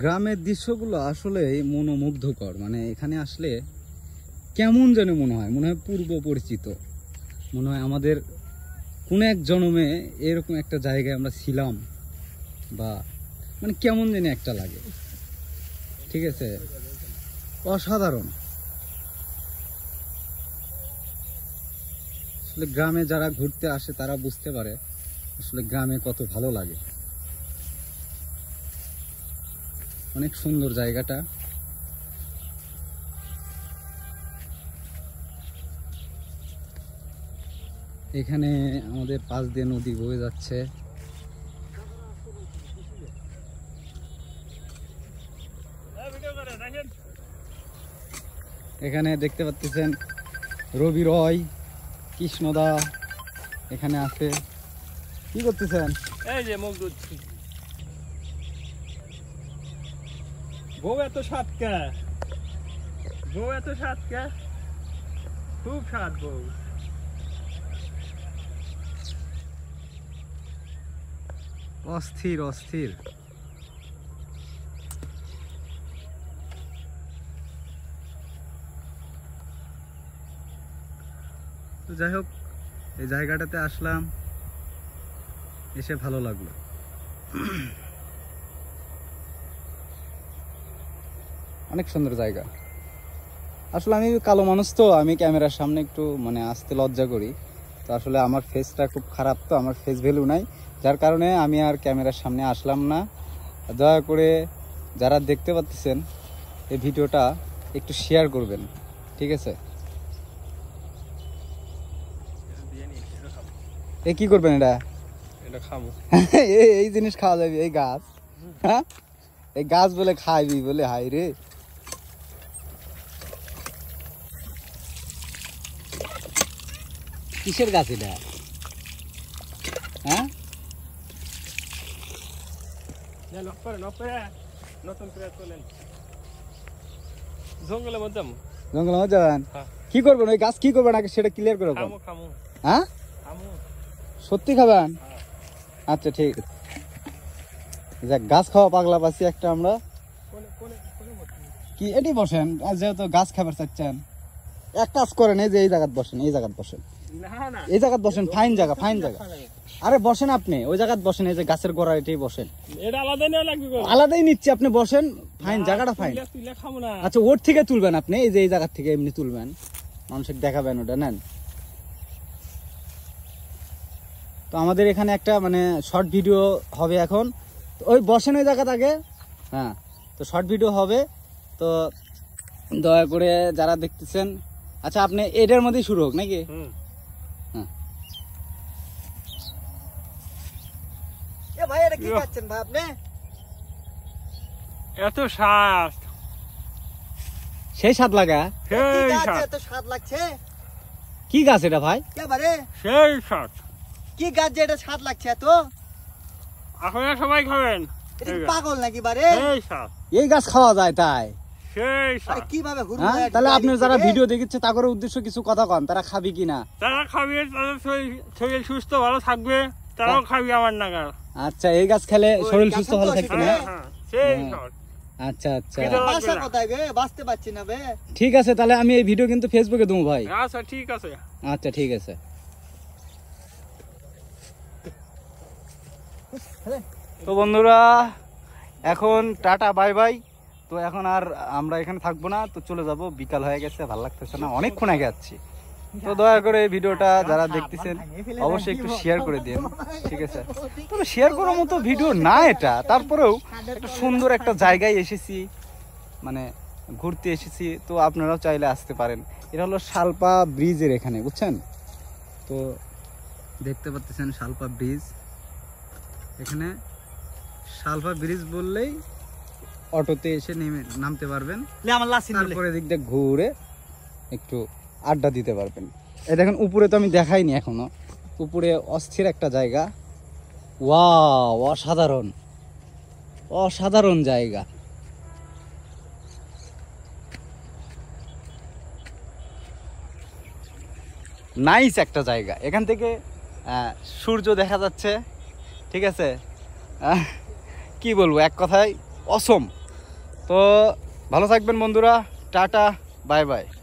গ্রামের দৃশ্যগুলো আসলে মনোমুগ্ধকর মানে এখানে আসলে কেমন যেন মনে হয় মনে হয় পূর্ব পরিচিত মনে হয় আমাদের কোনো এক জনমে এরকম একটা জায়গায় আমরা ছিলাম বা মানে কেমন যেন একটা লাগে ঠিক আছে অসাধারণ আসলে গ্রামে যারা ঘুরতে আসে তারা বুঝতে পারে আসলে গ্রামে কত ভালো লাগে অনেক সুন্দর জায়গাটা এখানে আমাদের পাশ দিয়ে নদী বয়ে যাচ্ছে এখানে দেখতে পাচ্ছেন রবি রয় কৃষ্ণদা এখানে আছে কি করতেছেন এই যে মুখ ধুচ্ছি বউ এত সাতকা বউ এত সাতকা খুব সাত বউ অস্থির অস্থির তো যাই হোক এই জায়গাটাতে আসলাম এসে ভালো লাগলো অনেক সুন্দর জায়গা আসলে আমি কালো মানুষ তো আমি ক্যামেরার সামনে একটু মানে আসতে লজ্জা করি তো আসলে আমার ফেসটা খুব খারাপ তো আমার ফেস ভ্যালু নাই যার কারণে আমি আর ক্যামেরার সামনে আসলাম না দয়া করে যারা দেখতে পাচ্ছেন এই ভিডিওটা একটু শেয়ার করবেন ঠিক আছে এ কি করবেন এটা এটা খাবো এই জিনিস খাওয়া যাবে এই গাছ হ্যাঁ এই গাছ বলে খাইবি বলে হাই রে কিসের গাছ এটা হ্যাঁ? হ্যাঁ কি করবেন ওই গাছ কি সেটা ক্লিয়ার সত্যি খাবেন হ্যাঁ। আচ্ছা ঠিক গাছ খাওয়া পাগলা পাচ্ছি একটা আমরা কি এটি বসেন যেহেতু গাছ খাবার চাচ্ছেন এক কাজ করেন এই যে এই জায়গাত বসেন এই জায়গাত বসেন এই জায়গাত বসেন ফাইন জায়গা ফাইন জায়গা আরে বসেন আপনি ওই জায়গাত বসেন এই যে গাছের গোড়া এটাই বসেন আলাদাই নিচ্ছি আপনি বসেন ফাইন জায়গাটা ফাইন আচ্ছা ওর থেকে তুলবেন আপনি এই যে এই জায়গার থেকে এমনি তুলবেন মানুষের দেখাবেন ওটা নেন তো আমাদের এখানে একটা মানে শর্ট ভিডিও হবে এখন ওই বসেন ওই জায়গা থাকে হ্যাঁ তো শর্ট ভিডিও হবে তো দয়া করে যারা দেখতেছেন আচ্ছা আপনি এটার মধ্যেই শুরু হোক নাকি কি গাছ এটা ভাই সেই কি গাছ যে এটা সাত লাগছে এত সবাই খাবেন পাগল নাকি বারে এই গাছ খাওয়া যায় তাই কিভাবে হ্যাঁ? তাহলে আপনি যারা ভিডিও দেখছে কিছু কথা কন তারা খাবি কিনা তারা খাবে শরীর সুস্থ ভালো থাকবে তারাও খাবি আমার নাগাল আচ্ছা এই গাছ খেলে শরীর সুস্থ ভালো থাকবে না হ্যাঁ, হ্যাঁ, আচ্ছা, আচ্ছা। ঠিক আছে তাহলে আমি এই ভিডিও কিন্তু ফেসবুকে দেবো ভাই আচ্ছা, ঠিক আছে আচ্ছা ঠিক আছে তো বন্ধুরা এখন টাটা বাই বাই তো এখন আর আমরা এখানে থাকবো না তো চলে যাব বিকাল হয়ে গেছে ভালো লাগতেছে না অনেকক্ষণ আগে যাচ্ছি তো দয়া করে এই ভিডিওটা যারা দেখতেছেন অবশ্যই একটু শেয়ার করে দিন ঠিক আছে তবে শেয়ার করার মতো ভিডিও না এটা তারপরেও একটা সুন্দর একটা জায়গায় এসেছি মানে ঘুরতে এসেছি তো আপনারাও চাইলে আসতে পারেন এটা হলো শালপা ব্রিজের এখানে বুঝছেন তো দেখতে পাচ্ছেন শালপা ব্রিজ এখানে শালপা ব্রিজ বললেই অটোতে এসে নেমে নামতে পারবেন তারপরে দিয়ে ঘুরে একটু আড্ডা দিতে পারবেন এ দেখেন উপরে তো আমি দেখাইনি এখনও উপরে অস্থির একটা জায়গা ওয়া অসাধারণ অসাধারণ জায়গা নাইস একটা জায়গা এখান থেকে সূর্য দেখা যাচ্ছে ঠিক আছে কি বলবো এক কথায় অসম তো ভালো থাকবেন বন্ধুরা টাটা বাই বাই